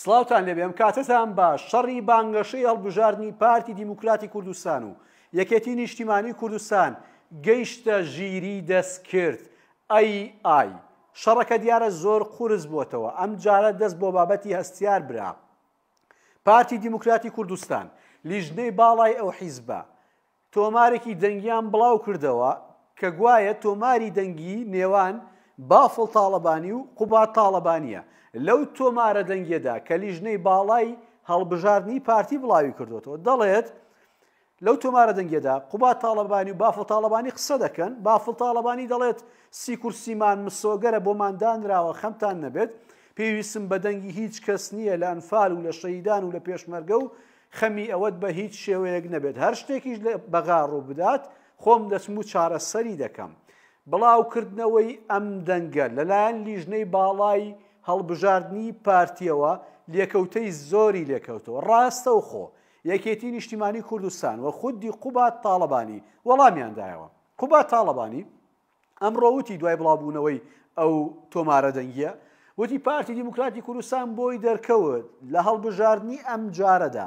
سلااوان لێبێم کاتتان باش شەڕی بانگەشەی هەڵبژاردننی پارتی دیموکراتی کوردستان و یەکەتی نیشتیمانی کوردستان گەیشتە ژیری دەست کرد ئەی ئای شەڕەکە دیارە زۆر قورس بووتەوە ئەم جارە دەست بۆ بابەتی هەستیار برا پارتی دیموکراتی کوردستان لیژنەی باڵای ئەو حیزبە تۆمارێکی دەنگیان بڵاو کردەوە کە گوایە تۆماری دەنگی نێوان بافڵ تاالبانی و قوبا تاالبانیە لەو تۆمارە دەنگێدا کە لیژنەی باڵای هەڵبژاردننی پارتی بڵاوی کردوەوە دەڵێت لەو تۆمارە دەنگێدا قوبا تاالبانی و بافڵ تاالبانی قسە دەکەن بافڵ تاالبانی دەڵێت سی کورسیمان مسۆگەرە بۆماندانراوە خەمتان نەبێت پێویستم بە دەنگی هیچ کەس نییە لە ئەنفال و لە شەیدان و لە پێشمەرگە و خەمی ئەوەت بە هیچ شێوەیەک نەبێت هەر شتێکیش بەغا ڕوو بدات خۆم دەچم و چارەسەری دەکەم. بڵاوکردنەوەی ئەم دەنگە لەلایەن لیژنەی باڵای هەڵبژاردننی پارتیەوە لێکەوتەی زۆری لێکەوتەوە ڕاستە و خۆ یەکێتی نیشتیمانی کوردستان و خودی قوبات تاالبانی وەڵامیاندایەوە قوبات تاالبانی ئەمڕۆوتی دوای بڵاوبوونەوەی ئەو تۆمارە دەنگە وتی پارتی دیموکراتی کوردستان بۆی دەرکەوت لە هەڵبژاردننی ئەم جارەدا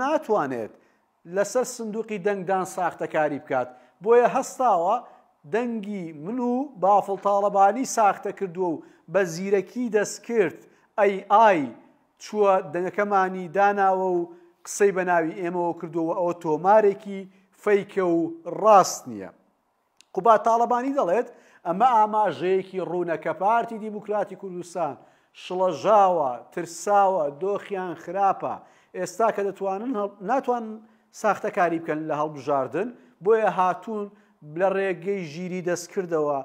ناتوانێت لەسەر سندوقی دەنگدان ساختەکاری بکات بۆیە هەستاوە دەنگی من و بافڵتاڵەبانی ساختە کردووە و بە زیرەکی دەست کرد ئەی ئای چووە دەنگەکەمانی داناوە و قسەی بە ناوی ئێمەوە کردووە ئەوە تۆمارێکی فەیکە و ڕاست نییە. قوبا تاالبانی دەڵێت ئەمە ئاماژەیەکی ڕوونەکە پارتی دیموکراتی کوردستان شڵەژاوە ترساوە دۆخیان خراپە ئێستا کە دەتوانن ناتوان ساختەکاری بکەن لە هەڵبژاردن بۆیە هاتوون لە ڕێگەی ژیری دەستکردەوە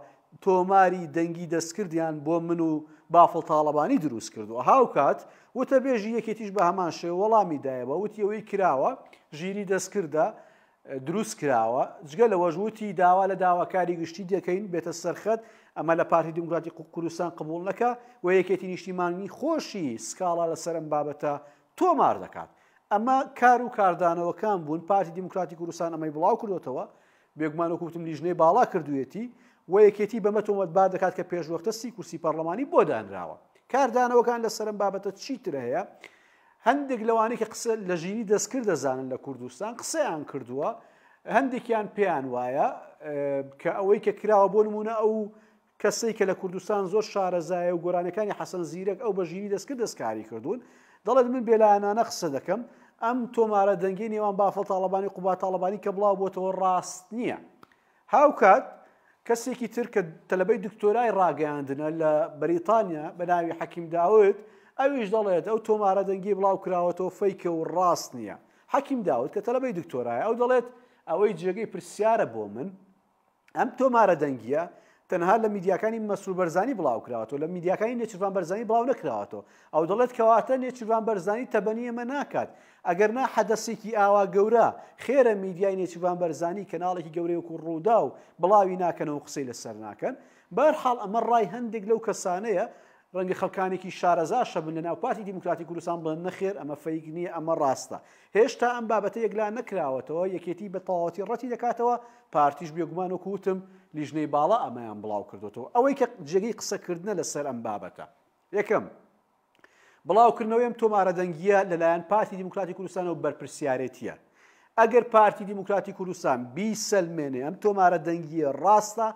تۆماری دەنگی دەستکردیان بۆ من و بافڵ تاالبانی دروست کردووە هاوکات وتە بێژی یەکێتیش بە هەمان شێ وەڵامی دایەوە وتی ئەوەی کراوە ژیری دەستکردە دروست کراوە جگە لەوەژوتی داوا لە داواکاری گشتی دەکەین بێتە سەرخەت ئەمە لە پارتی دموکراتی کوردستان قبول نەکە و یەکێتی نیشتیمانی خۆشی سکاڵا لە سەرم بابەتە تۆمار دەکات ئەمە کار و کاردانەوەکان بوون پارتی دموکراتی کوردستان ئەمەی بڵاو کردوتەوە بێگومان وکوتم لیژنەی باڵا کردوێتی و یەکێتی بەمە تۆمەتبار دەکات کە پێشوەختە سی کورسی پەرلەمانی بۆ دانراوە کاردانەوەکان لە سەرم بابەتە چیتر هەیە هەندێک لەوانەیە کە قسە لە ژینی دەستکرد دەزانن لە کوردستان قسەیان کردووە هەندێکیان پێیان وایە کە ئەوەی کە کراوە بۆ نمونە ئەو کەسەی کە لە کوردستان زۆر شارەزایە و گۆرانەکانی حەسەن زیرەک ئەو بە ژینی دەستکرد دەستکاری کردوون دەڵێت من بێلایانانە قسە دەکەم ئەم تۆمارە دەنگی نێوان بافڵ تاالبانی قوبا تاالبانی کە بڵاو بۆتەوە ڕاست نییە. هاوکات کەسێکی تر کە تەلبەی دکتۆرای ڕاگەاندنە لە بەریتانیا بەناوی حەکیم داوت ئەویش دەڵێت ئەو تۆمارە دەنگی بڵاو کراوەتەوە فەیکە و ڕاست نییە. حەکیم داوت کە تەلبەی دکتۆرای ئەو دەڵێت ئەوەی جێگەی پرسیارە بۆ من ئەم تۆمارە دەنگیە تەنها لە میدیاکانی مەسرور بەرزانی بڵاو کراوەوە لە میدیاکانی نێچوان بەرزانی بڵاو نەکراوەوە ئەو دەڵێت کەواتە نێچوان بەرزانی تەبەنی ئەمە ناکات ئەگەر نا حەدەسێکی ئاوا گەورە خێرە میدیای نێچوان بەرزانی کەناڵێکی گەورەیەکو ڕوودا و بڵاوی ناکەنەوە قسەی لەسەر ناکەن بەرحاڵ ئەمە ڕای هەندێک لەو کەسانەیە ڕەنگە خەکانێکی شارەزا شەبن لە ناوپاتی دیموکراتی کوردستان بڵێن نەخێر ئەمە فەیک نییە ئەمە ڕاستە هێشتا ئەم بابەتە یەکلا نەکراوەتەوە یەکێتی بە تەواوەتی ڕەتی دەکاتەوە پارتیش بێگومان و کوتم لیژنەی باڵا ئەمەیان بڵاو کردوەوە ئەوەی کە جێگەی قسەکردنە لەسەر ئەم بابەتە یەکەم بڵاوکردنەوەیم تۆمارە دەنگیە لەلایەن پارتی دیموکراتی کوردستانەوە بەرپسیارەتیە ئەگەر پارتی دیموکراتی کوردستان بی سلمێنێ ئەم تۆمارە دەنگیە ڕاستە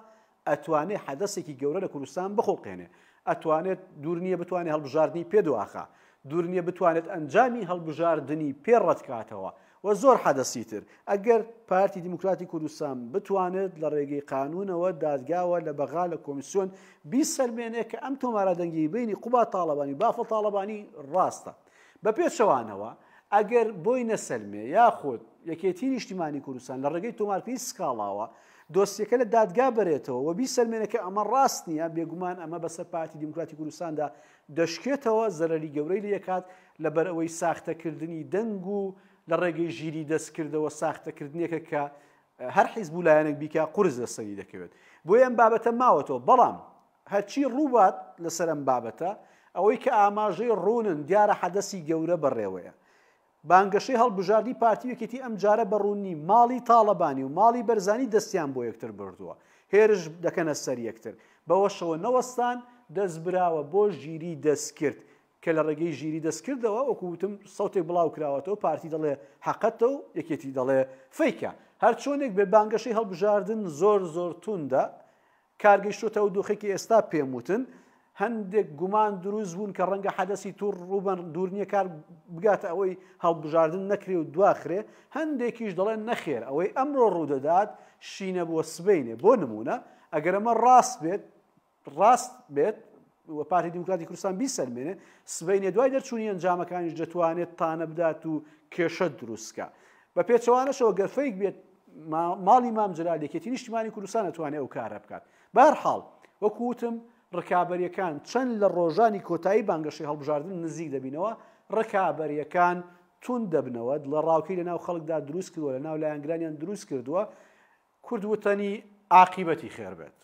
ئەتوانێت حەدەسێکی گەورە لە کوردستان بخۆڵقێنێ ئەتوانێت دوور نییە بتوانێت هەڵبژاردننی پێدواخە دوور نییە بتوانێت ئەنجامی هەڵبژاردننی پێڕەتکاتەوە و زۆر حەدەسیتر ئەگەر پارتی دیموکراتی کوردستان بتوانێت لە ڕێگەی قانونەوە دادگاوە لە بەغا لە کۆمیسیۆن بی سەرمێنێک کە ئەم تۆمارە دەنگی بینی قوبا تاالبانی بافە تاالبانی ڕاستە بە پێشەوانەوە ئەگەر بۆی نەسەلمێ یاخود یەکێتی نیشتیمانی کوردستان لە ڕێگەی تۆمارپی سکاڵاوە دۆستیەکە لە دادگا بێتەوە و بی سلمێنەکە ئەمە ڕاست نیە بێگومان ئەمە بەسەر پارتی دیموکراتی کوردستاندا دەشکێتەوە زەرری گەورەی لەکات لەبەر ئەوەی ساختەکردنی دەنگ و لە ڕێگەی ژیری دەستکردەوە ساختەکردنیەکە کە هەر حیزب لایەنێک بیکە قرس دەسەری دەکەوێت بۆ ئەم بابەتە ماوەتەوە بەڵام هەرچی ڕووبات لەسەر ئەم بابەتە ئەوەی کە ئاماژەی ڕوونن دیارە حەدەسی گەورە بەڕێوەیە بانگەشەی هەڵبژاردی پارتیوەکێتی ئەم جارە بەڕوونی ماڵی تاالبانی و ماڵی بەرزانی دەستیان بۆ یەکتر بردووە هێرش دەکەنە سەر یەکتر بەوەشەوە نەوەستان دەستبراوە بۆ ژیری دەستکرد کە لە ڕێگەی ژیری دەستکردەوە وەکووتتم سەوتێک بڵاو کراوەتەوە پارتی دەڵێ حەقەتە و یەکێتی دەڵێ فیکە هەر چۆنێک بێ بانگەشەی هەڵبژاردن زۆر زۆر توندا کارگەیشتەوە دۆخێکی ئێستا پێم وتن هەندێک گومان دروست بوون کە ڕەنگە حەدەسی توور ڕوبەن دوورنیە کار بگاتە ئەوەی هەڵبژاردن نەکرێ و دواخرێ هەندێکیش دەڵێن نەخێر ئەوەی ئەمڕۆ ڕوودەدات شینە بۆ سبینێ بۆ نمونە ئەگەر ئەمە ڕاست بێت ڕاست بێت وە پارتی دیموکراتی کوردستان بیسەلمێنێ سبینێ دوای دەرچوونی ئەنجامەکانیش دەتوانێت تانە بدات و کێشە دروستکە بە پێچەوانەشەوە گەرفەیک بێت ماڵی مام جرالێکێتی نیشتیمانی کوردستان دەتوانێت ئەو کارە بکات بارحاڵ وەکوتم ڕکابەریەکان چەند لە ڕۆژانی کۆتایی بانگەشی هەڵبژاردن نزیک دەبینەوە ڕکابەریەکان تون دەبنەوە لە ڕاوکەی لە ناو خەڵکدا دروست کردووە لە ناو لایەنگرانیان دروست کردووە کوردوتەنی عقیبەتی خێر بێت.